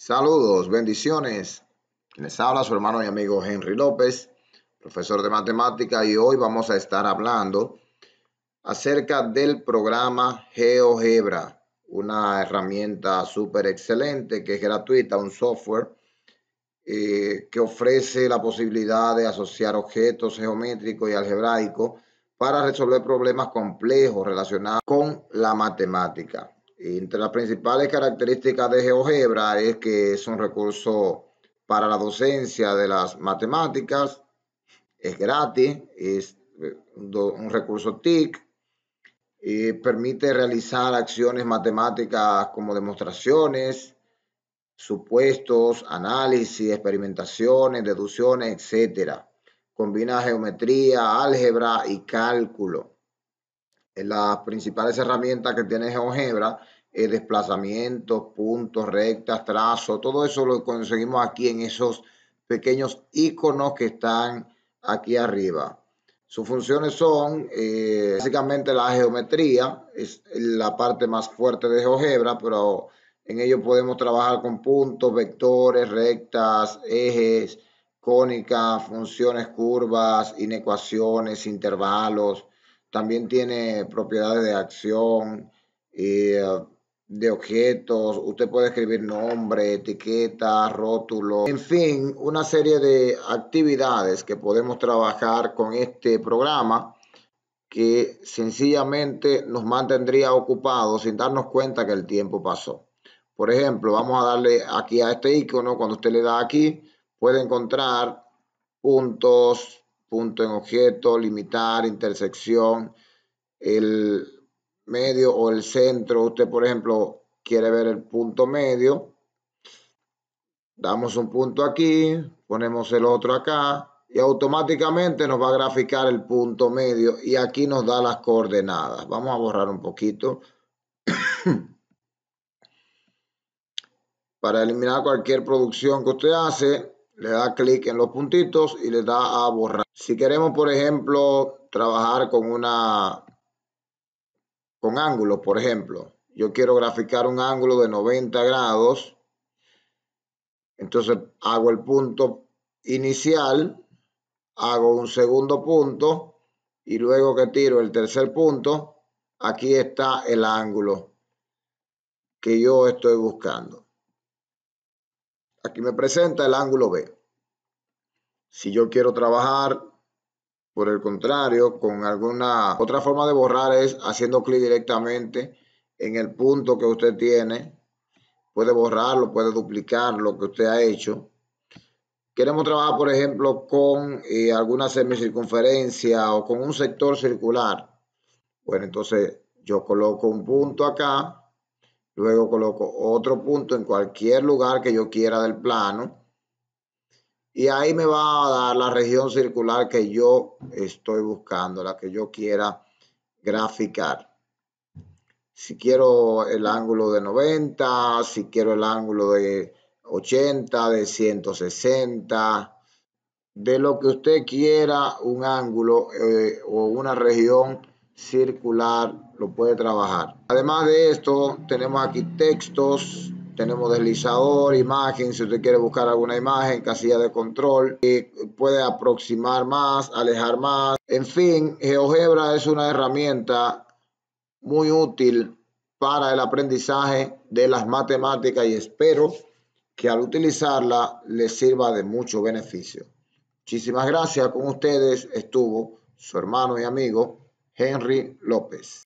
Saludos, bendiciones. Les habla su hermano y amigo Henry López, profesor de matemática, y hoy vamos a estar hablando acerca del programa GeoGebra, una herramienta súper excelente que es gratuita, un software eh, que ofrece la posibilidad de asociar objetos geométricos y algebraicos para resolver problemas complejos relacionados con la matemática. Entre las principales características de GeoGebra es que es un recurso para la docencia de las matemáticas, es gratis, es eh, un recurso TIC, y permite realizar acciones matemáticas como demostraciones, supuestos, análisis, experimentaciones, deducciones, etc. Combina geometría, álgebra y cálculo. Eh, las principales herramientas que tiene GeoGebra, eh, desplazamientos, puntos, rectas, trazos, todo eso lo conseguimos aquí en esos pequeños iconos que están aquí arriba. Sus funciones son eh, básicamente la geometría, es la parte más fuerte de GeoGebra, pero en ello podemos trabajar con puntos, vectores, rectas, ejes, cónicas, funciones curvas, inecuaciones, intervalos, también tiene propiedades de acción eh, de objetos. Usted puede escribir nombre, etiqueta, rótulo. En fin, una serie de actividades que podemos trabajar con este programa que sencillamente nos mantendría ocupados sin darnos cuenta que el tiempo pasó. Por ejemplo, vamos a darle aquí a este icono, cuando usted le da aquí, puede encontrar puntos, punto en objeto, limitar, intersección, el medio o el centro. Usted, por ejemplo, quiere ver el punto medio. Damos un punto aquí, ponemos el otro acá y automáticamente nos va a graficar el punto medio y aquí nos da las coordenadas. Vamos a borrar un poquito. Para eliminar cualquier producción que usted hace, le da clic en los puntitos y le da a borrar. Si queremos, por ejemplo, trabajar con una con ángulos, por ejemplo, yo quiero graficar un ángulo de 90 grados, entonces hago el punto inicial, hago un segundo punto y luego que tiro el tercer punto, aquí está el ángulo que yo estoy buscando. Aquí me presenta el ángulo B. Si yo quiero trabajar, por el contrario, con alguna otra forma de borrar es haciendo clic directamente en el punto que usted tiene. Puede borrarlo, puede duplicar lo que usted ha hecho. Queremos trabajar, por ejemplo, con eh, alguna semicircunferencia o con un sector circular. Bueno, entonces yo coloco un punto acá Luego coloco otro punto en cualquier lugar que yo quiera del plano. Y ahí me va a dar la región circular que yo estoy buscando, la que yo quiera graficar. Si quiero el ángulo de 90, si quiero el ángulo de 80, de 160, de lo que usted quiera un ángulo eh, o una región circular lo puede trabajar. Además de esto, tenemos aquí textos, tenemos deslizador, imagen, si usted quiere buscar alguna imagen, casilla de control, y eh, puede aproximar más, alejar más. En fin, GeoGebra es una herramienta muy útil para el aprendizaje de las matemáticas y espero que al utilizarla les sirva de mucho beneficio. Muchísimas gracias. Con ustedes estuvo su hermano y amigo Henry López.